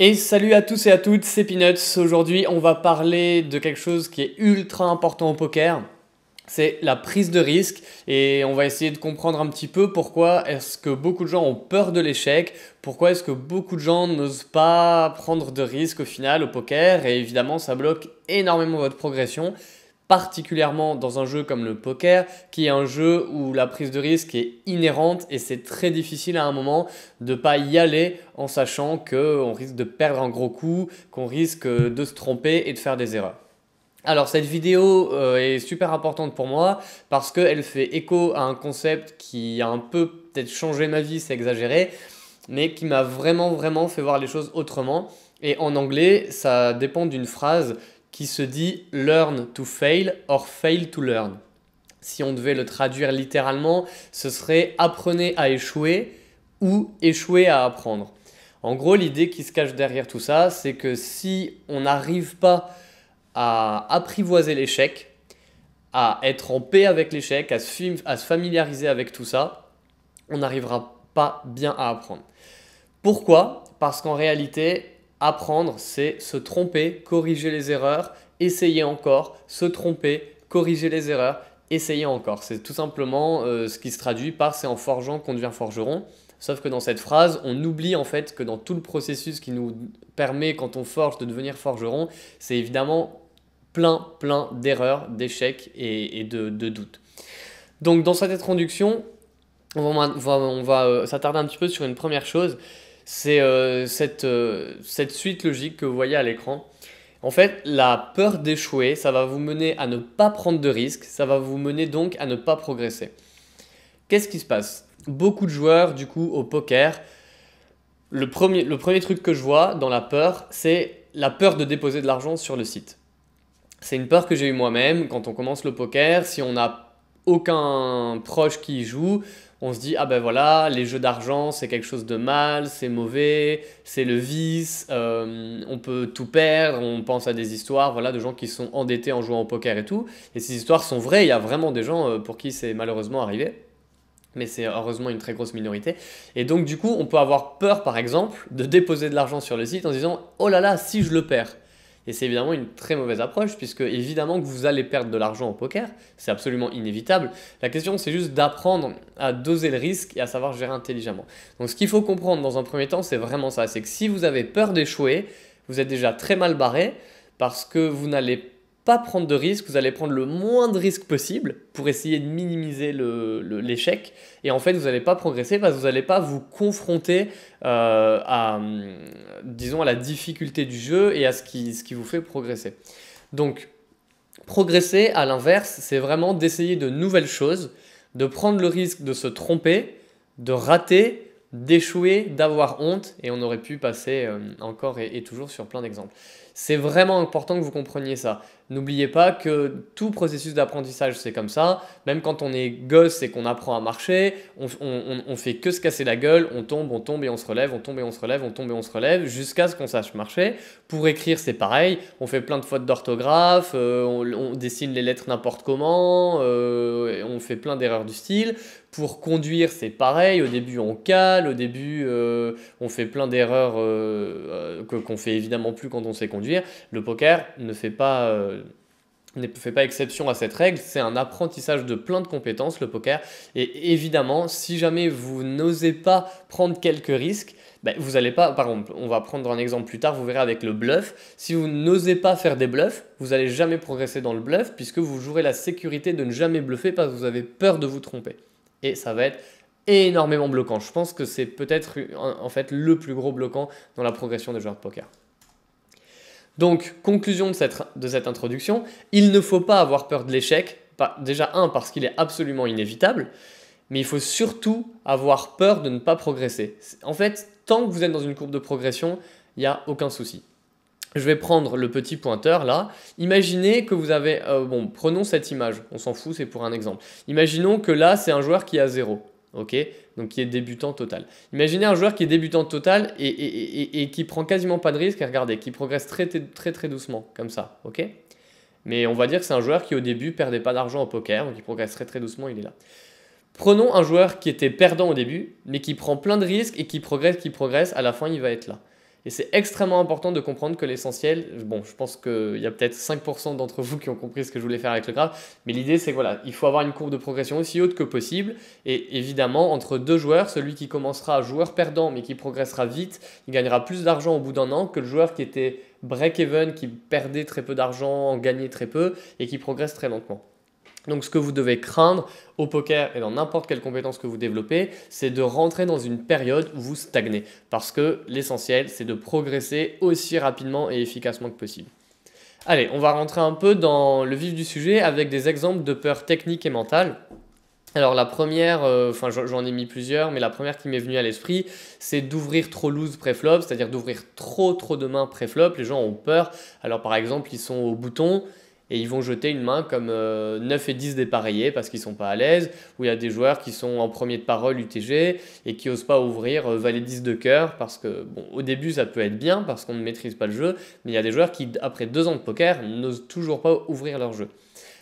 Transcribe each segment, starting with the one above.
Et salut à tous et à toutes, c'est Peanuts. Aujourd'hui, on va parler de quelque chose qui est ultra important au poker. C'est la prise de risque et on va essayer de comprendre un petit peu pourquoi est-ce que beaucoup de gens ont peur de l'échec, pourquoi est-ce que beaucoup de gens n'osent pas prendre de risque au final au poker et évidemment ça bloque énormément votre progression particulièrement dans un jeu comme le poker, qui est un jeu où la prise de risque est inhérente et c'est très difficile à un moment de pas y aller en sachant qu'on risque de perdre un gros coup, qu'on risque de se tromper et de faire des erreurs. Alors cette vidéo euh, est super importante pour moi parce qu'elle fait écho à un concept qui a un peu peut-être changé ma vie, c'est exagéré, mais qui m'a vraiment vraiment fait voir les choses autrement. Et en anglais, ça dépend d'une phrase qui se dit learn to fail or fail to learn. Si on devait le traduire littéralement, ce serait apprenez à échouer ou échouer à apprendre. En gros, l'idée qui se cache derrière tout ça, c'est que si on n'arrive pas à apprivoiser l'échec, à être en paix avec l'échec, à, à se familiariser avec tout ça, on n'arrivera pas bien à apprendre. Pourquoi Parce qu'en réalité, Apprendre, c'est se tromper, corriger les erreurs, essayer encore, se tromper, corriger les erreurs, essayer encore. C'est tout simplement euh, ce qui se traduit par c'est en forgeant qu'on devient forgeron. Sauf que dans cette phrase, on oublie en fait que dans tout le processus qui nous permet quand on forge de devenir forgeron, c'est évidemment plein, plein d'erreurs, d'échecs et, de, doutes. Donc dans cette introduction, on va, euh, s'attarder un petit peu sur une première chose, c'est euh, cette, euh, cette suite logique que vous voyez à l'écran. En fait, la peur d'échouer, ça va vous mener à ne pas prendre de risques, ça va vous mener donc à ne pas progresser. Qu'est-ce qui se passe Beaucoup de joueurs, du coup, au poker, le premier, le premier truc que je vois dans la peur, c'est la peur de déposer de l'argent sur le site. C'est une peur que j'ai eue moi-même quand on commence le poker. Si on a aucun proche qui y joue, on se dit ah ben voilà, les jeux d'argent c'est quelque chose de mal, c'est mauvais, c'est le vice, euh, on peut tout perdre, on pense à des histoires voilà de gens qui sont endettés en jouant au poker et tout. Et ces histoires sont vraies, il y a vraiment des gens euh, pour qui c'est malheureusement arrivé. Mais c'est heureusement une très grosse minorité. Et donc du coup, on peut avoir peur par exemple de déposer de l'argent sur le site en disant oh là là, si je le perds, et c'est évidemment une très mauvaise approche, puisque évidemment que vous allez perdre de l'argent au poker, c'est absolument inévitable. La question, c'est juste d'apprendre à doser le risque et à savoir gérer intelligemment. Donc ce qu'il faut comprendre dans un premier temps, c'est vraiment ça, c'est que si vous avez peur d'échouer, vous êtes déjà très mal barré, parce que vous n'allez pas pas prendre de risques, vous allez prendre le moins de risques possible pour essayer de minimiser l'échec. et en fait, vous n'allez pas progresser parce que vous n'allez pas vous confronter euh, à, hum, disons, à la difficulté du jeu et à ce qui, ce qui vous fait progresser. Donc, progresser, à l'inverse, c'est vraiment d'essayer de nouvelles choses, de prendre le risque de se tromper, de rater, d'échouer, d'avoir honte, et on aurait pu passer euh, encore et toujours sur plein d'exemples. C'est vraiment important que vous compreniez ça. N'oubliez pas que tout processus d'apprentissage, c'est comme ça. Même quand on est gosse et qu'on apprend à marcher, on, on, fait que se casser la gueule, on tombe, on tombe et on se relève, on tombe et on se relève, on tombe et on se relève, jusqu'à ce qu'on sache marcher. Pour écrire, c'est pareil. On fait plein de fautes d'orthographe, euh, on, dessine les lettres n'importe comment, euh, on fait plein d'erreurs du style. Pour conduire, c'est pareil. Au début, on cale, au début, euh, on fait plein d'erreurs qu'on fait évidemment plus quand on sait conduire le poker euh, ne fait pas... exception à cette règle, c'est un apprentissage de plein de compétences, le poker. Et évidemment, si jamais vous n'osez pas prendre quelques risques, ben, vous n'allez pas, par exemple, on va prendre un exemple plus tard, vous verrez avec le bluff, si vous n'osez pas faire des bluffs, vous n'allez jamais progresser dans le bluff puisque vous jouerez la sécurité de ne jamais bluffer parce que vous avez peur de vous tromper. Et ça va être énormément bloquant. Je pense que c'est peut-être en fait le plus gros bloquant dans la progression des joueurs de poker. Donc, conclusion de cette, introduction, il ne faut pas avoir peur de l'échec, déjà un, parce qu'il est absolument inévitable, mais il faut surtout avoir peur de ne pas progresser. En fait, tant que vous êtes dans une courbe de progression, il n'y a aucun souci. Je vais prendre le petit pointeur là. Imaginez que vous avez... Euh, bon, prenons cette image, on s'en fout, c'est pour un exemple. Imaginons que là, c'est un joueur qui a 0. Ok Donc qui est débutant total. Imaginez un joueur qui est débutant total et, qui prend quasiment pas de risque, regardez, qui progresse très très très doucement, comme ça, ok Mais on va dire que c'est un joueur qui au début perdait pas d'argent au poker, donc il progresse très très doucement, il est là. Prenons un joueur qui était perdant au début, mais qui prend plein de risques et qui progresse, qui progresse, à la fin il va être là. Et c'est extrêmement important de comprendre que l'essentiel, bon, je pense qu'il y a peut-être 5% d'entre vous qui ont compris ce que je voulais faire avec le graphe, mais l'idée c'est que voilà, il faut avoir une courbe de progression aussi haute que possible. Et évidemment, entre deux joueurs, celui qui commencera joueur perdant mais qui progressera vite, il gagnera plus d'argent au bout d'un an que le joueur qui était break-even, qui perdait très peu d'argent, en gagnait très peu et qui progresse très lentement. Donc ce que vous devez craindre au poker et dans n'importe quelle compétence que vous développez, c'est de rentrer dans une période où vous stagnez. Parce que l'essentiel, c'est de progresser aussi rapidement et efficacement que possible. Allez, on va rentrer un peu dans le vif du sujet avec des exemples de peurs techniques et mentales. Alors la première, euh, enfin j'en ai mis plusieurs, mais la première qui m'est venue à l'esprit, c'est d'ouvrir trop loose préflop, c'est-à-dire d'ouvrir trop trop de mains préflop. Les gens ont peur. Alors par exemple, ils sont au bouton, et ils vont jeter une main comme 9 euh, et 10 dépareillés parce qu'ils sont pas à l'aise, ou il y a des joueurs qui sont en premier de parole UTG et qui n'osent pas ouvrir euh, valet 10 de cœur parce que, bon, au début ça peut être bien parce qu'on ne maîtrise pas le jeu, mais il y a des joueurs qui, après deux ans de poker, n'osent toujours pas ouvrir leur jeu.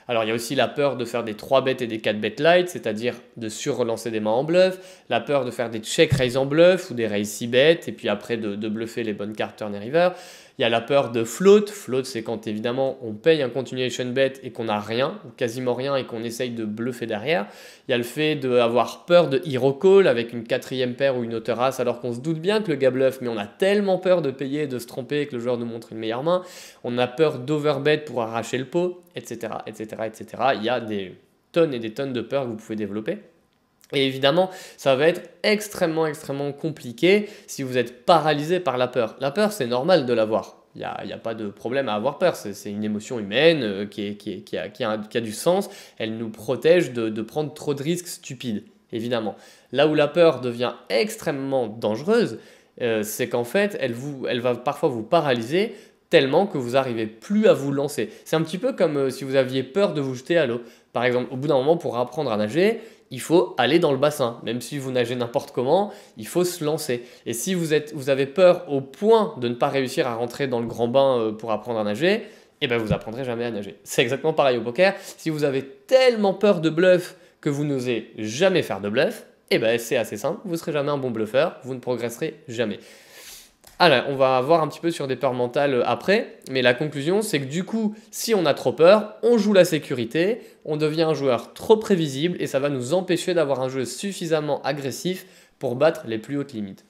Alors il y a aussi la peur de faire des 3 bêtes et des 4 bêtes light, c'est-à-dire de surrelancer des mains en bluff, la peur de faire des check raise en bluff ou des raise 6 bêtes et puis après de, de bluffer les bonnes cartes turn et river. Il y a la peur de float. Float, c'est quand évidemment on paye un continuation bet et qu'on n'a rien, ou quasiment rien, et qu'on essaye de bluffer derrière. Il y a le fait d'avoir peur de hero call avec une quatrième paire ou une autre race, alors qu'on se doute bien que le gars bluff, mais on a tellement peur de payer, de se tromper, et que le joueur nous montre une meilleure main. On a peur d'overbet pour arracher le pot, etc., etc., etc. Il y a des tonnes et des tonnes de peurs que vous pouvez développer. Et évidemment, ça va être extrêmement, extrêmement compliqué si vous êtes paralysé par la peur. La peur, c'est normal de l'avoir. Il n'y a, a, pas de problème à avoir peur. C'est une émotion humaine euh, qui, est, qui, qui, a, qui, a, du sens. Elle nous protège de, prendre trop de risques stupides, évidemment. Là où la peur devient extrêmement dangereuse, euh, c'est qu'en fait, elle, vous, elle va parfois vous paralyser tellement que vous arrivez plus à vous lancer. C'est un petit peu comme euh, si vous aviez peur de vous jeter à l'eau. Par exemple, au bout d'un moment, pour apprendre à nager, il faut aller dans le bassin. Même si vous nagez n'importe comment, il faut se lancer. Et si vous, avez peur au point de ne pas réussir à rentrer dans le grand bain euh, pour apprendre à nager, eh ben vous apprendrez jamais à nager. C'est exactement pareil au poker. Si vous avez tellement peur de bluff que vous n'osez jamais faire de bluff, eh ben c'est assez simple, vous serez jamais un bon bluffeur, vous ne progresserez jamais. Alors, ah on va voir un petit peu sur des peurs mentales euh, après, mais la conclusion, c'est que du coup, si on a trop peur, on joue la sécurité, on devient un joueur trop prévisible et ça va nous empêcher d'avoir un jeu suffisamment agressif pour battre les plus hautes limites.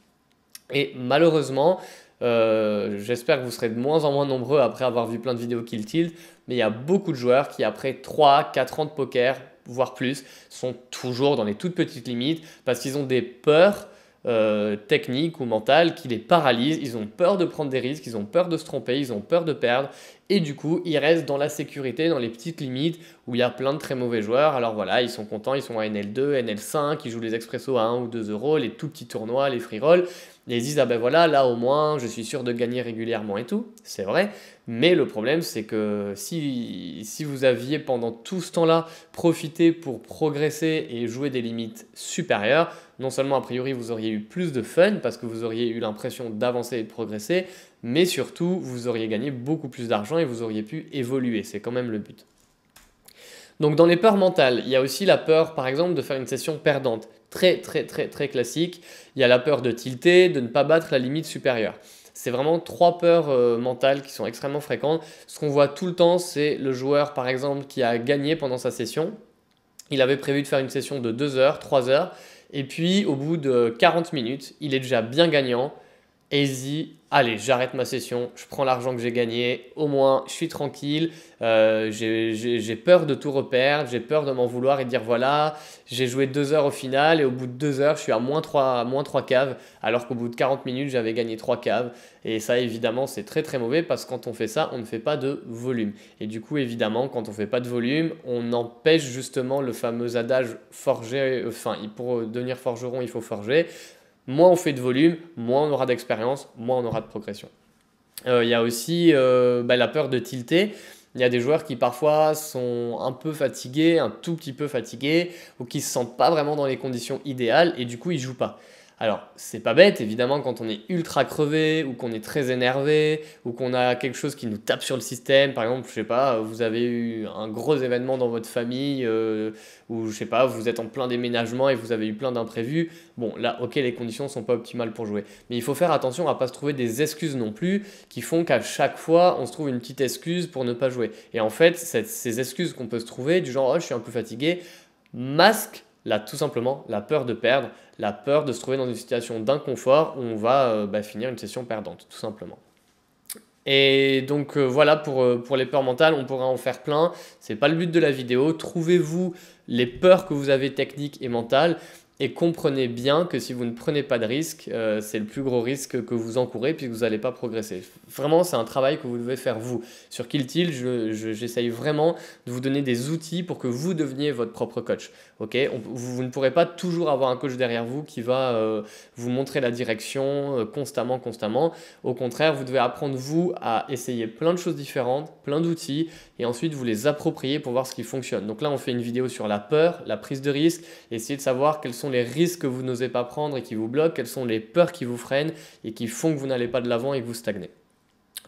Et malheureusement, euh, j'espère que vous serez de moins en moins nombreux après avoir vu plein de vidéos Kill Tilt, mais il y a beaucoup de joueurs qui, après 3, 4 ans de poker, voire plus, sont toujours dans les toutes petites limites parce qu'ils ont des peurs euh, technique ou mentales qui les paralyse Ils ont peur de prendre des risques, ils ont peur de se tromper, ils ont peur de perdre. Et du coup, ils restent dans la sécurité, dans les petites limites où il y a plein de très mauvais joueurs. Alors voilà, ils sont contents, ils sont à NL2, NL5, ils jouent les Expresso à 1 ou 2 euros, les tout petits tournois, les free rolls. Et ils disent, ah ben voilà, là au moins, je suis sûr de gagner régulièrement et tout. C'est vrai. Mais le problème, c'est que si, si vous aviez pendant tout ce temps-là profité pour progresser et jouer des limites supérieures, non seulement a priori vous auriez eu plus de fun parce que vous auriez eu l'impression d'avancer et de progresser, mais surtout vous auriez gagné beaucoup plus d'argent et vous auriez pu évoluer. C'est quand même le but. Donc dans les peurs mentales, il y a aussi la peur par exemple de faire une session perdante. Très très très très classique. Il y a la peur de tilter, de ne pas battre la limite supérieure. C'est vraiment trois peurs euh, mentales qui sont extrêmement fréquentes. Ce qu'on voit tout le temps, c'est le joueur par exemple qui a gagné pendant sa session. Il avait prévu de faire une session de 2 heures, 3 heures. Et puis, au bout de 40 minutes, il est déjà bien gagnant easy, allez, j'arrête ma session, je prends l'argent que j'ai gagné, au moins je suis tranquille, euh, j'ai peur de tout reperdre, j'ai peur de m'en vouloir et dire voilà, j'ai joué deux heures au final et au bout de deux heures je suis à moins trois, moins trois caves, alors qu'au bout de 40 minutes j'avais gagné trois caves. Et ça évidemment c'est très très mauvais parce que quand on fait ça, on ne fait pas de volume. Et du coup évidemment quand on fait pas de volume, on empêche justement le fameux adage forger, euh, enfin pour devenir forgeron il faut forger, Moins on fait de volume, moins on aura d'expérience, moins on aura de progression. Euh, il y a aussi euh, bah, la peur de tilter. Il y a des joueurs qui parfois sont un peu fatigués, un tout petit peu fatigués, ou qui ne se sentent pas vraiment dans les conditions idéales, et du coup ils jouent pas. Alors, c'est pas bête, évidemment, quand on est ultra crevé ou qu'on est très énervé ou qu'on a quelque chose qui nous tape sur le système. Par exemple, je sais pas, vous avez eu un gros événement dans votre famille euh, ou je sais pas, vous êtes en plein déménagement et vous avez eu plein d'imprévus. Bon, là, ok, les conditions sont pas optimales pour jouer. Mais il faut faire attention à pas se trouver des excuses non plus qui font qu'à chaque fois, on se trouve une petite excuse pour ne pas jouer. Et en fait, ces excuses qu'on peut se trouver, du genre, oh, je suis un peu fatigué, masque Là, tout simplement la peur de perdre, la peur de se trouver dans une situation d'inconfort où on va euh, bah, finir une session perdante, tout simplement. Et donc euh, voilà pour, euh, pour, les peurs mentales, on pourra en faire plein. Ce n'est pas le but de la vidéo. Trouvez-vous les peurs que vous avez techniques et mentales et comprenez bien que si vous ne prenez pas de risque, euh, c'est le plus gros risque que vous encourez puisque vous n'allez pas progresser. Vraiment, c'est un travail que vous devez faire vous. Sur Kill j'essaye je, vraiment de vous donner des outils pour que vous deveniez votre propre coach. Ok, vous, ne pourrez pas toujours avoir un coach derrière vous qui va euh, vous montrer la direction euh, constamment, constamment. Au contraire, vous devez apprendre vous à essayer plein de choses différentes, plein d'outils, et ensuite vous les approprier pour voir ce qui fonctionne. Donc là, on fait une vidéo sur la peur, la prise de risque, essayer de savoir quels sont les risques que vous n'osez pas prendre et qui vous bloquent, quelles sont les peurs qui vous freinent et qui font que vous n'allez pas de l'avant et que vous stagnez.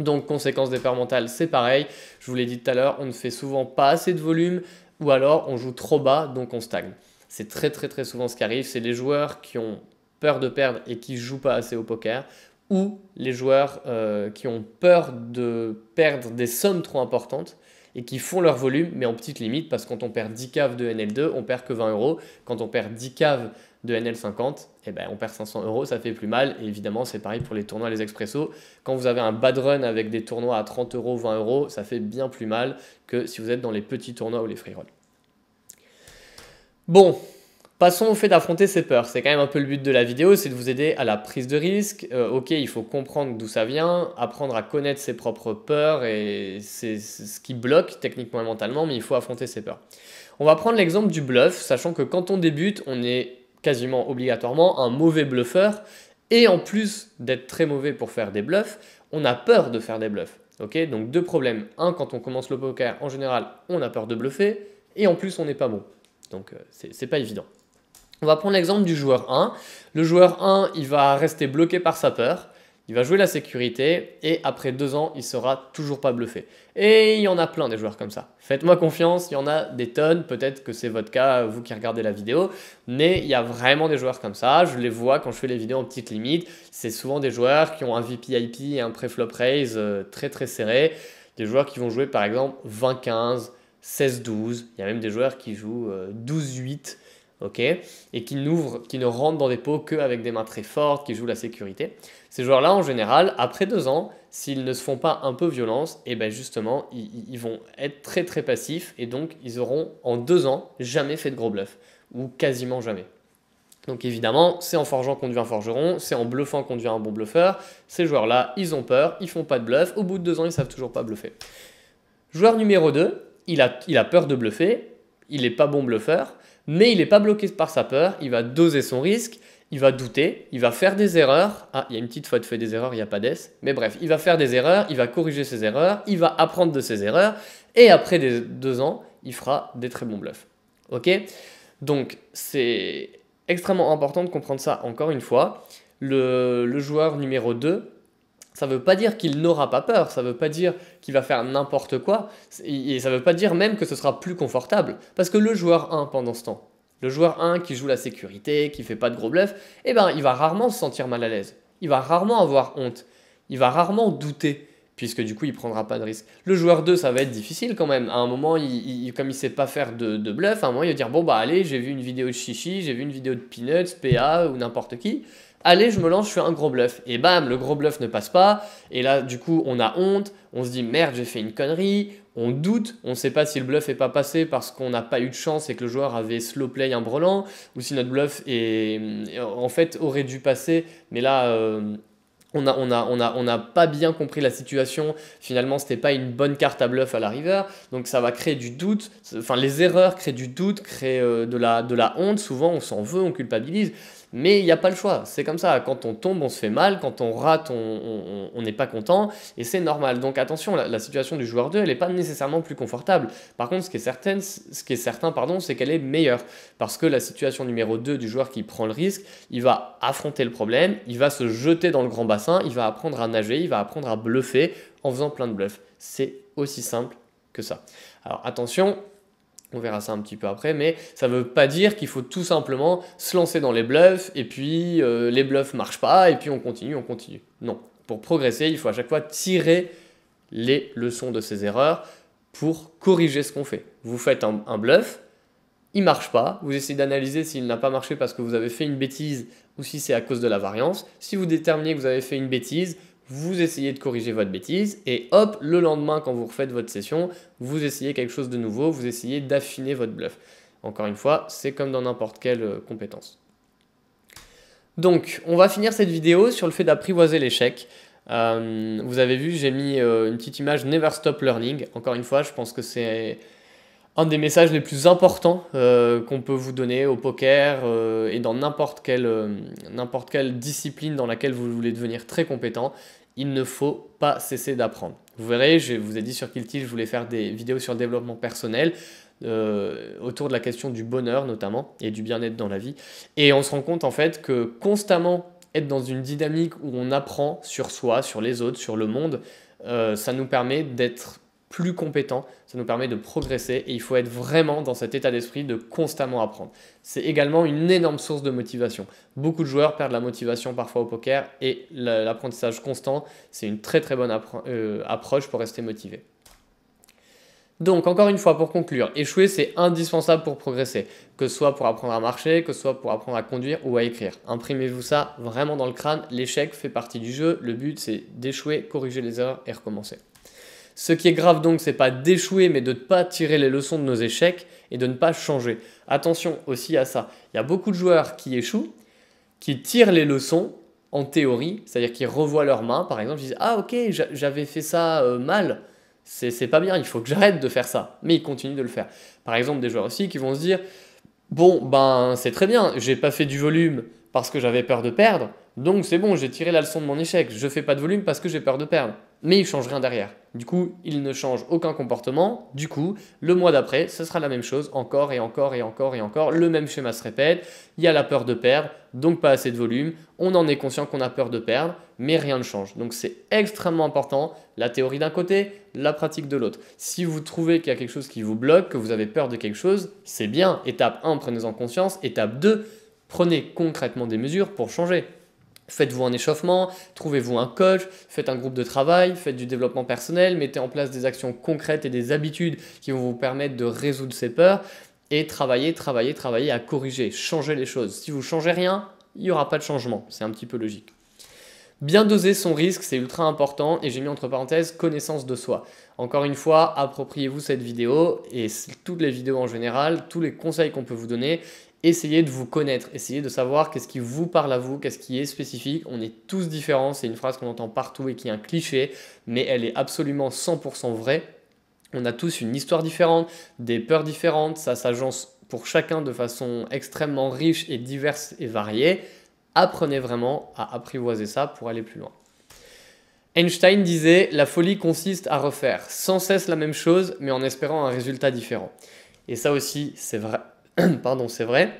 Donc conséquence des peurs mentales, c'est pareil. Je vous l'ai dit tout à l'heure, on ne fait souvent pas assez de volume ou alors on joue trop bas, donc on stagne. C'est très très très souvent ce qui arrive, c'est les joueurs qui ont peur de perdre et qui jouent pas assez au poker ou les joueurs euh, qui ont peur de perdre des sommes trop importantes et qui font leur volume, mais en petite limite, parce que quand on perd 10 caves de NL2, on perd que 20 euros. Quand on perd 10 caves de NL50, eh ben, on perd 500 euros, ça fait plus mal. Et évidemment, c'est pareil pour les tournois, les expressos. Quand vous avez un bad run avec des tournois à 30 euros, 20 euros, ça fait bien plus mal que si vous êtes dans les petits tournois ou les free rolls. Bon, Passons au fait d'affronter ses peurs. C'est quand même un peu le but de la vidéo, c'est de vous aider à la prise de risque. Euh, ok, il faut comprendre d'où ça vient, apprendre à connaître ses propres peurs et c'est ce qui bloque techniquement et mentalement, mais il faut affronter ses peurs. On va prendre l'exemple du bluff, sachant que quand on débute, on est quasiment obligatoirement un mauvais bluffeur et en plus d'être très mauvais pour faire des bluffs, on a peur de faire des bluffs. Ok, donc deux problèmes. Un, quand on commence le poker, en général, on a peur de bluffer et en plus on n'est pas bon. Donc euh, c'est pas évident. On va prendre l'exemple du joueur 1. Le joueur 1, il va rester bloqué par sa peur. Il va jouer la sécurité et après deux ans, il sera toujours pas bluffé. Et il y en a plein des joueurs comme ça. Faites-moi confiance, il y en a des tonnes. Peut-être que c'est votre cas, vous qui regardez la vidéo. Mais il y a vraiment des joueurs comme ça. Je les vois quand je fais les vidéos en petite limite. C'est souvent des joueurs qui ont un VPIP et un pré-flop raise euh, très très serré. Des joueurs qui vont jouer par exemple 20-15, 16-12. Il y a même des joueurs qui jouent 12-8. Euh, ok, et qui ne rentrent dans des pots qu'avec des mains très fortes, qui jouent la sécurité. Ces joueurs-là, en général, après deux ans, s'ils ne se font pas un peu violence, et eh ben justement, ils, vont être très très passifs et donc ils auront en deux ans jamais fait de gros bluff ou quasiment jamais. Donc évidemment, c'est en forgeant qu'on devient un forgeron, c'est en bluffant qu'on devient un bon bluffeur. Ces joueurs-là, ils ont peur, ils font pas de bluff. Au bout de deux ans, ils savent toujours pas bluffer. Joueur numéro 2, il a, il a peur de bluffer, il n'est pas bon bluffeur, mais il n'est pas bloqué par sa peur, il va doser son risque, il va douter, il va faire des erreurs. Ah, il y a une petite faute, fait des erreurs, il n'y a pas d'ess. Mais bref, il va faire des erreurs, il va corriger ses erreurs, il va apprendre de ses erreurs, et après deux ans, il fera des très bons bluffs. Ok Donc, c'est extrêmement important de comprendre ça encore une fois. Le, le joueur numéro 2, ça ne veut pas dire qu'il n'aura pas peur, ça ne veut pas dire qu'il va faire n'importe quoi, et ça ne veut pas dire même que ce sera plus confortable, parce que le joueur 1 pendant ce temps, le joueur 1 qui joue la sécurité, qui fait pas de gros bluffs, eh ben il va rarement se sentir mal à l'aise, il va rarement avoir honte, il va rarement douter, puisque du coup il prendra pas de risque. Le joueur 2, ça va être difficile quand même. À un moment, il, il, comme il sait pas faire de, bluffs, bluff, à un moment il va dire bon bah allez, j'ai vu une vidéo de Chichi, j'ai vu une vidéo de Peanuts, PA ou n'importe qui. Allez, je me lance, je fais un gros bluff. Et bam, le gros bluff ne passe pas. Et là, du coup, on a honte, on se dit merde, j'ai fait une connerie, on doute, on ne sait pas si le bluff n'est pas passé parce qu'on n'a pas eu de chance et que le joueur avait slow play un brelan, ou si notre bluff en fait aurait dû passer, mais là. Euh, on n'a pas bien compris la situation, finalement ce n'était pas une bonne carte à bluff à la river, donc ça va créer du doute, enfin les erreurs créent du doute, créent euh, de la honte, souvent on s'en veut, on culpabilise, mais il n'y a pas le choix, c'est comme ça. Quand on tombe, on se fait mal, quand on rate, on n'est pas content, et c'est normal. Donc attention, la, situation du joueur 2, elle n'est pas nécessairement plus confortable. Par contre, ce qui est, ce qui est certain, pardon, c'est qu'elle est meilleure, parce que la situation numéro 2 du joueur qui prend le risque, il va affronter le problème, il va se jeter dans le grand bassin, il va apprendre à nager, il va apprendre à bluffer en faisant plein de bluffs. C'est aussi simple que ça. Alors attention, on verra ça un petit peu après, mais ça ne veut pas dire qu'il faut tout simplement se lancer dans les bluffs et puis euh, les bluffs marchent pas et puis on continue, on continue. Non. Pour progresser, il faut à chaque fois tirer les leçons de ses erreurs pour corriger ce qu'on fait. Vous faites un, bluff, il marche pas, vous essayez d'analyser s'il n'a pas marché parce que vous avez fait une bêtise ou si c'est à cause de la variance. Si vous déterminez que vous avez fait une bêtise, vous essayez de corriger votre bêtise et hop, le lendemain quand vous refaites votre session, vous essayez quelque chose de nouveau, vous essayez d'affiner votre bluff. Encore une fois, c'est comme dans n'importe quelle euh, compétence. Donc, on va finir cette vidéo sur le fait d'apprivoiser l'échec. Euh, vous avez vu, j'ai mis euh, une petite image Never Stop Learning. Encore une fois, je pense que c'est un des messages les plus importants qu'on peut vous donner au poker et dans n'importe quelle, quelle, discipline dans laquelle vous voulez devenir très compétent, il ne faut pas cesser d'apprendre. Vous verrez, je vous ai dit sur Kilti, je voulais faire des vidéos sur le développement personnel, euh, autour de la question du bonheur notamment, et du bien-être dans la vie. Et on se rend compte en fait que constamment être dans une dynamique où on apprend sur soi, sur les autres, sur le monde, euh, ça nous permet d'être plus compétent, ça nous permet de progresser et il faut être vraiment dans cet état d'esprit de constamment apprendre. C'est également une énorme source de motivation. Beaucoup de joueurs perdent la motivation parfois au poker et l'apprentissage constant, c'est une très très bonne euh, approche pour rester motivé. Donc, encore une fois, pour conclure, échouer, c'est indispensable pour progresser, que ce soit pour apprendre à marcher, que ce soit pour apprendre à conduire ou à écrire. Imprimez-vous ça vraiment dans le crâne, l'échec fait partie du jeu, le but c'est d'échouer, corriger les erreurs et recommencer. Ce qui est grave donc, c'est pas d'échouer, mais de ne pas tirer les leçons de nos échecs et de ne pas changer. Attention aussi à ça. Il y a beaucoup de joueurs qui échouent, qui tirent les leçons en théorie, c'est-à-dire qui revoient leurs mains, par exemple, ils disent Ah, ok, j'avais fait ça euh, mal, mal, c'est pas bien, il faut que j'arrête de faire ça. Mais ils continuent de le faire. Par exemple, des joueurs aussi qui vont se dire Bon, ben, c'est très bien, j'ai pas fait du volume, parce que j'avais peur de perdre. Donc c'est bon, j'ai tiré la leçon de mon échec. Je fais pas de volume parce que j'ai peur de perdre. Mais il change rien derrière. Du coup, il ne change aucun comportement. Du coup, le mois d'après, ce sera la même chose, encore et encore et encore et encore. Le même schéma se répète. Il y a la peur de perdre, donc pas assez de volume. On en est conscient qu'on a peur de perdre, mais rien ne change. Donc c'est extrêmement important, la théorie d'un côté, la pratique de l'autre. Si vous trouvez qu'il y a quelque chose qui vous bloque, que vous avez peur de quelque chose, c'est bien. Étape 1, prenez-en conscience. Étape 2, Prenez concrètement des mesures pour changer. Faites-vous un échauffement, trouvez-vous un coach, faites un groupe de travail, faites du développement personnel, mettez en place des actions concrètes et des habitudes qui vont vous permettre de résoudre ces peurs et travaillez, travaillez, travaillez à corriger, changer les choses. Si vous ne changez rien, il n'y aura pas de changement. C'est un petit peu logique. Bien doser son risque, c'est ultra important et j'ai mis entre parenthèses connaissance de soi. Encore une fois, appropriez-vous cette vidéo et toutes les vidéos en général, tous les conseils qu'on peut vous donner. Essayez de vous connaître, essayez de savoir qu'est-ce qui vous parle à vous, qu'est-ce qui est spécifique. On est tous différents, c'est une phrase qu'on entend partout et qui est un cliché, mais elle est absolument 100% vraie. On a tous une histoire différente, des peurs différentes, ça s'agence pour chacun de façon extrêmement riche et diverse et variée. Apprenez vraiment à apprivoiser ça pour aller plus loin. Einstein disait La folie consiste à refaire sans cesse la même chose, mais en espérant un résultat différent. Et ça aussi, c'est vrai. Pardon, c'est vrai.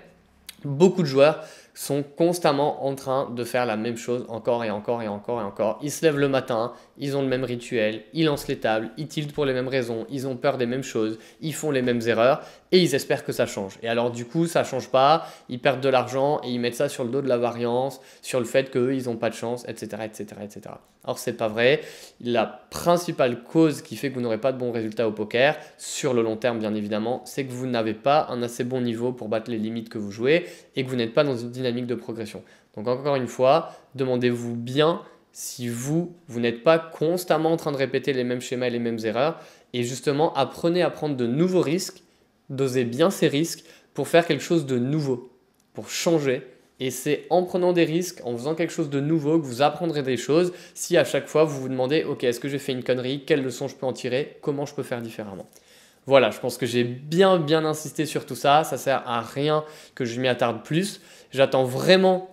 Beaucoup de joueurs sont constamment en train de faire la même chose encore et encore et encore et encore. Ils se lèvent le matin, ils ont le même rituel, ils lancent les tables, ils tiltent pour les mêmes raisons, ils ont peur des mêmes choses, ils font les mêmes erreurs et ils espèrent que ça change. Et alors du coup, ça change pas, ils perdent de l'argent et ils mettent ça sur le dos de la variance, sur le fait qu'eux, ils n'ont pas de chance, etc., etc., etc. Or, c'est pas vrai. La principale cause qui fait que vous n'aurez pas de bons résultats au poker, sur le long terme bien évidemment, c'est que vous n'avez pas un assez bon niveau pour battre les limites que vous jouez et que vous n'êtes pas dans une dynamique de progression. Donc, encore une fois, demandez-vous bien si vous, vous n'êtes pas constamment en train de répéter les mêmes schémas et les mêmes erreurs. Et justement, apprenez à prendre de nouveaux risques, dosez bien ces risques pour faire quelque chose de nouveau, pour changer et c'est en prenant des risques, en faisant quelque chose de nouveau, que vous apprendrez des choses. Si à chaque fois vous vous demandez, ok, est-ce que j'ai fait une connerie Quelle leçon je peux en tirer Comment je peux faire différemment Voilà, je pense que j'ai bien bien insisté sur tout ça. Ça sert à rien que je m'y attarde plus. J'attends vraiment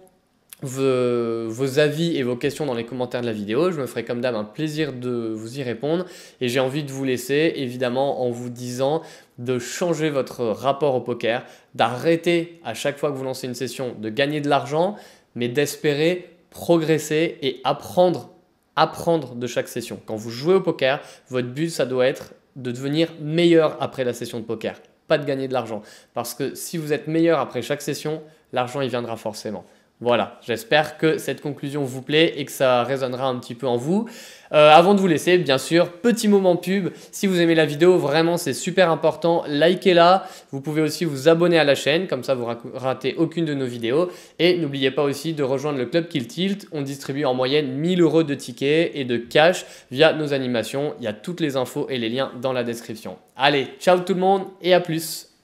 vos, avis et vos questions dans les commentaires de la vidéo. Je me ferai comme d'hab un plaisir de vous y répondre et j'ai envie de vous laisser évidemment en vous disant de changer votre rapport au poker, d'arrêter à chaque fois que vous lancez une session de gagner de l'argent, mais d'espérer progresser et apprendre, apprendre de chaque session. Quand vous jouez au poker, votre but, ça doit être de devenir meilleur après la session de poker, pas de gagner de l'argent. Parce que si vous êtes meilleur après chaque session, l'argent, il viendra forcément. Voilà, j'espère que cette conclusion vous plaît et que ça résonnera un petit peu en vous. Euh, avant de vous laisser, bien sûr, petit moment pub. Si vous aimez la vidéo, vraiment c'est super important, likez-la. Vous pouvez aussi vous abonner à la chaîne, comme ça vous ratez aucune de nos vidéos. Et n'oubliez pas aussi de rejoindre le club Kill Tilt. On distribue en moyenne 1000 euros de tickets et de cash via nos animations. Il y a toutes les infos et les liens dans la description. Allez, ciao tout le monde et à plus